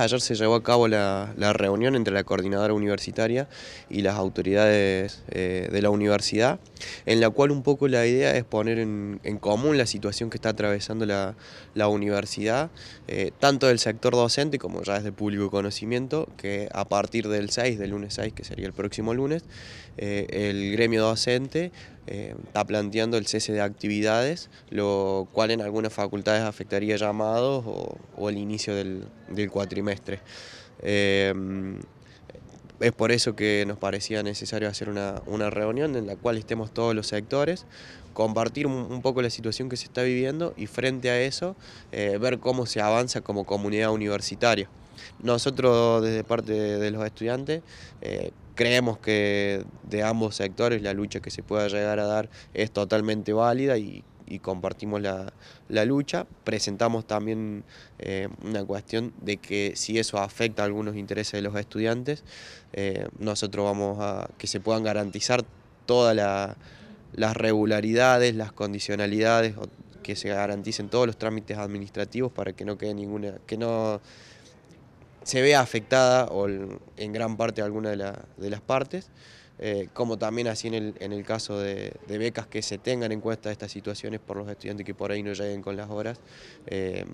Ayer se llevó a cabo la, reunión entre la coordinadora universitaria y las autoridades eh, de la universidad, en la cual un poco la idea es poner en, común la situación que está atravesando la, universidad, eh, tanto del sector docente como ya es de público conocimiento, que a partir del 6, del lunes 6, que sería el próximo lunes, eh, el gremio docente eh, está planteando el cese de actividades, lo cual en algunas facultades afectaría llamados o, el inicio del, cuatrimestre. Eh, es por eso que nos parecía necesario hacer una, reunión en la cual estemos todos los sectores, compartir un, poco la situación que se está viviendo y frente a eso eh, ver cómo se avanza como comunidad universitaria. Nosotros desde parte de los estudiantes eh, creemos que de ambos sectores la lucha que se pueda llegar a dar es totalmente válida y, compartimos la, lucha. Presentamos también eh, una cuestión de que si eso afecta a algunos intereses de los estudiantes, eh, nosotros vamos a que se puedan garantizar todas las regularidades, las condicionalidades, que se garanticen todos los trámites administrativos para que no quede ninguna... que no se vea afectada o en gran parte alguna de, las partes, eh, como también así en el, caso de, becas que se tengan en cuenta estas situaciones por los estudiantes que por ahí no lleguen con las horas eh,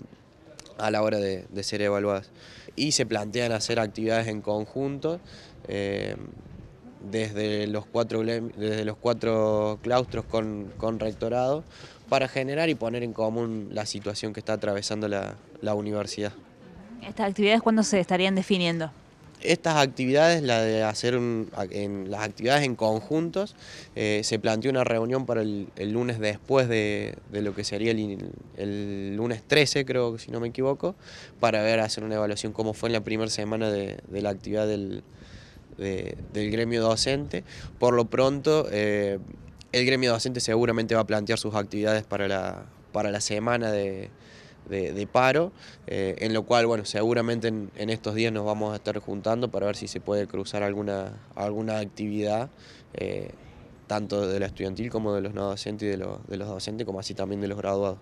a la hora de, ser evaluadas. Y se plantean hacer actividades en conjunto. Eh, desde los cuatro, desde los cuatro claustros con, rectorado para generar y poner en común la situación que está atravesando la universidad. ¿Estas actividades cuándo se estarían definiendo? Estas actividades, la de hacer en, las actividades en conjuntos, eh, se planteó una reunión para el, lunes después de, lo que sería el, lunes 13, creo, que si no me equivoco, para ver, hacer una evaluación cómo fue en la primera semana de, la actividad del, gremio docente. Por lo pronto, eh, el gremio docente seguramente va a plantear sus actividades para la, para la semana de de, paro, eh, en lo cual, bueno, seguramente en, estos días nos vamos a estar juntando para ver si se puede cruzar alguna, alguna actividad, eh, tanto de la estudiantil como de los no docentes y de los docentes, como así también de los graduados.